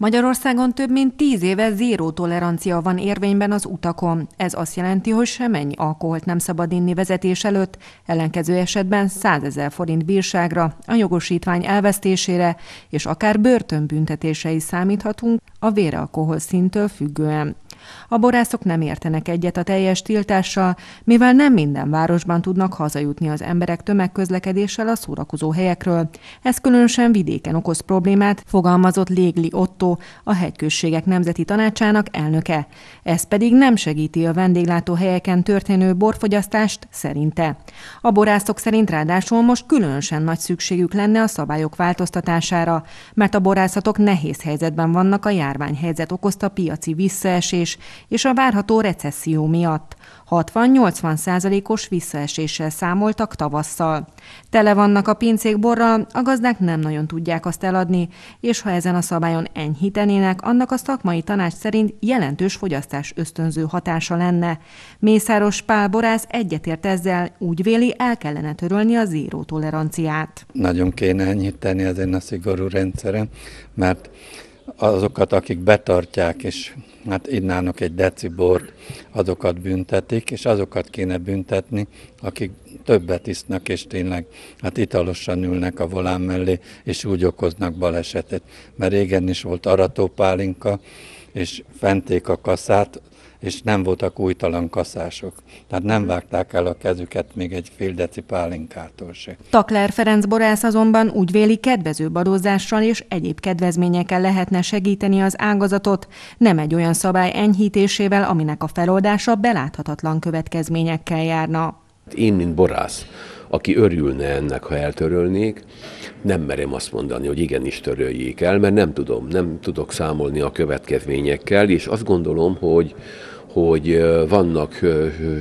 Magyarországon több mint tíz éve zéró tolerancia van érvényben az utakon. Ez azt jelenti, hogy semennyi alkoholt nem szabad inni vezetés előtt, ellenkező esetben 100 ezer forint bírságra, a jogosítvány elvesztésére és akár börtönbüntetése is számíthatunk a véralkohol szintől függően. A borászok nem értenek egyet a teljes tiltással, mivel nem minden városban tudnak hazajutni az emberek tömegközlekedéssel a szórakozó helyekről. Ez különösen vidéken okoz problémát, fogalmazott Légli Otto, a Hegyközségek Nemzeti Tanácsának elnöke. Ez pedig nem segíti a vendéglátó helyeken történő borfogyasztást, szerinte. A borászok szerint ráadásul most különösen nagy szükségük lenne a szabályok változtatására, mert a borászatok nehéz helyzetben vannak a járványhelyzet okozta piaci visszaesés és a várható recesszió miatt. 60-80 százalékos visszaeséssel számoltak tavasszal. Tele vannak a pincék borral, a gazdák nem nagyon tudják azt eladni, és ha ezen a szabályon enyhítenének, annak a szakmai tanács szerint jelentős fogyasztás ösztönző hatása lenne. Mészáros Pál borász egyetért ezzel, úgy véle, véli, el kellene törölni a zéró toleranciát. Nagyon kéne enyhíteni ezen a szigorú rendszeren, mert azokat, akik betartják, és hát innának egy decibort, azokat büntetik, és azokat kéne büntetni, akik többet isznak, és tényleg hát italosan ülnek a volán mellé, és úgy okoznak balesetet. Mert régen is volt aratópálinka, és fenték a kaszát, és nem voltak újtalan kaszások. Tehát nem vágták el a kezüket még egy fél deci pálinkától se. Takler Ferenc borász azonban úgy véli, kedvező adózással és egyéb kedvezményekkel lehetne segíteni az ágazatot, nem egy olyan szabály enyhítésével, aminek a feloldása beláthatatlan következményekkel járna. Én, mint borász, aki örülne ennek, ha eltörölnék, nem merem azt mondani, hogy igenis töröljék el, mert nem tudom, nem tudok számolni a következményekkel, és azt gondolom, hogy hogy vannak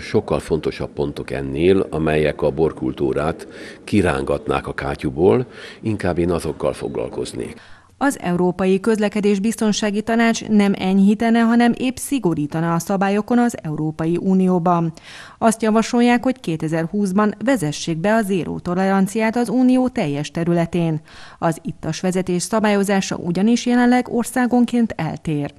sokkal fontosabb pontok ennél, amelyek a borkultúrát kirángatnák a kátyúból, inkább én azokkal foglalkoznék. Az Európai Közlekedés Biztonsági Tanács nem enyhítene, hanem épp szigorítana a szabályokon az Európai Unióban. Azt javasolják, hogy 2020-ban vezessék be a zéró toleranciát az Unió teljes területén. Az ittas vezetés szabályozása ugyanis jelenleg országonként eltér.